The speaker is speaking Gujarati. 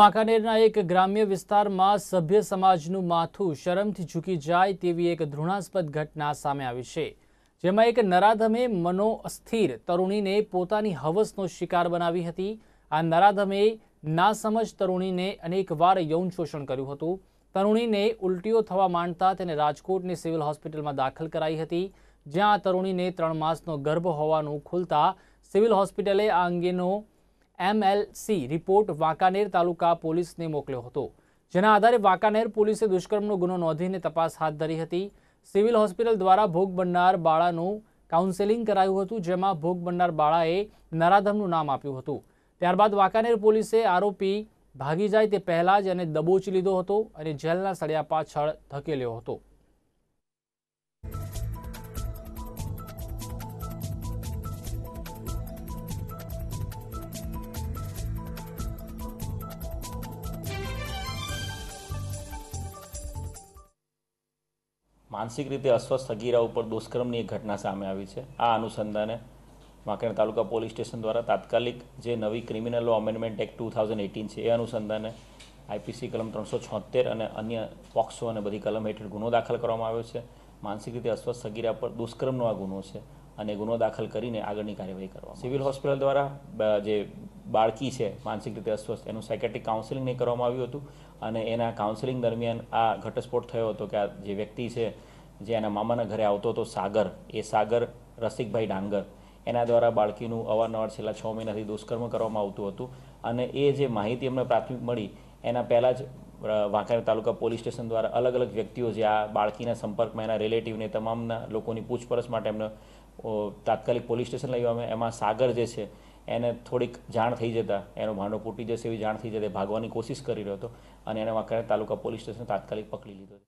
વાંકાનેરના એક ગ્રામ્ય વિસ્તારમાં સભ્ય સમાજનું માથું શરમથી ઝૂકી જાય તેવી એક ઘૃણાસ્પદ ઘટના સામે આવી છે જેમાં એક નરાધમે મનો અસ્થિર તરુણીને પોતાની હવસનો શિકાર બનાવી હતી આ નરાધમે નાસમજ તરુણીને અનેકવાર યૌન શોષણ કર્યું હતું તરુણીને ઉલટીઓ થવા માંડતા તેને રાજકોટની સિવિલ હોસ્પિટલમાં દાખલ કરાઈ હતી જ્યાં આ તરુણીને ત્રણ માસનો ગર્ભ હોવાનું ખુલતા સિવિલ હોસ્પિટલે આ અંગેનો એમએલસી રિપોર્ટ વાંકાનેર તાલુકા પોલીસને મોકલ્યો હતો જેના આધારે વાંકાનેર પોલીસે દુષ્કર્મનો ગુનો નોંધીને તપાસ હાથ ધરી હતી સિવિલ હોસ્પિટલ દ્વારા ભોગ બનનાર બાળાનું કાઉન્સેલિંગ કરાયું હતું જેમાં ભોગ બનનાર બાળાએ નરાધમનું નામ આપ્યું હતું ત્યારબાદ વાંકાનેર પોલીસે આરોપી ભાગી જાય તે પહેલાં જ એને દબોચી લીધો હતો અને જેલના સળિયા પાછળ ધકેલ્યો હતો માનસિક રીતે અસ્વસ્થ સગીરા ઉપર દુષ્કર્મની એક ઘટના સામે આવી છે આ અનુસંધાને વાંકણ તાલુકા પોલીસ સ્ટેશન દ્વારા તાત્કાલિક જે નવી criminal law amendment act two thousand eighteen છે એ અનુસંધાને આઈપીસી કલમ ત્રણસો છોતેર અને અન્ય પોક્સો અને બધી કલમ હેઠળ ગુનો દાખલ કરવામાં આવ્યો છે માનસિક રીતે અસ્વસ્થ સગીરા પર દુષ્કર્મનો આ ગુનો છે અને ગુનો દાખલ કરીને આગળની કાર્યવાહી કરવા સિવિલ હોસ્પિટલ દ્વારા જે બાળકી છે માનસિક રીતે અસ્વસ્થ એનું સાયકેટ્રિક કાઉન્સિલિંગને કરવામાં આવ્યું હતું અને એના કાઉન્સિલિંગ દરમિયાન આ ઘટસ્ફોટ થયો હતો કે આ જે વ્યક્તિ છે જે એના મામાના ઘરે આવતો હતો સાગર એ સાગર રસિકભાઈ ડાંગર એના દ્વારા બાળકીનું અવારનવાર છેલ્લા છ મહિનાથી દુષ્કર્મ કરવામાં આવતું હતું અને એ જે માહિતી અમને પ્રાથમિક મળી એના પહેલાં જ વાંકાનેર તાલુકા પોલીસ સ્ટેશન દ્વારા અલગ અલગ વ્યક્તિઓ જે આ બાળકીના સંપર્કમાં એના રિલેટિવને તમામના લોકોની પૂછપરછ માટે એમને તાત્કાલિક પોલીસ સ્ટેશન લઈ આવ્યા એમાં સાગર જે છે એને થોડીક જાણ થઈ જતા એનો ભાંડો ફૂટી જશે એવી જાણ થઈ જતાં ભાગવાની કોશિશ કરી રહ્યો હતો અને એને વાંકાનેર તાલુકા પોલીસ સ્ટેશન તાત્કાલિક પકડી લીધો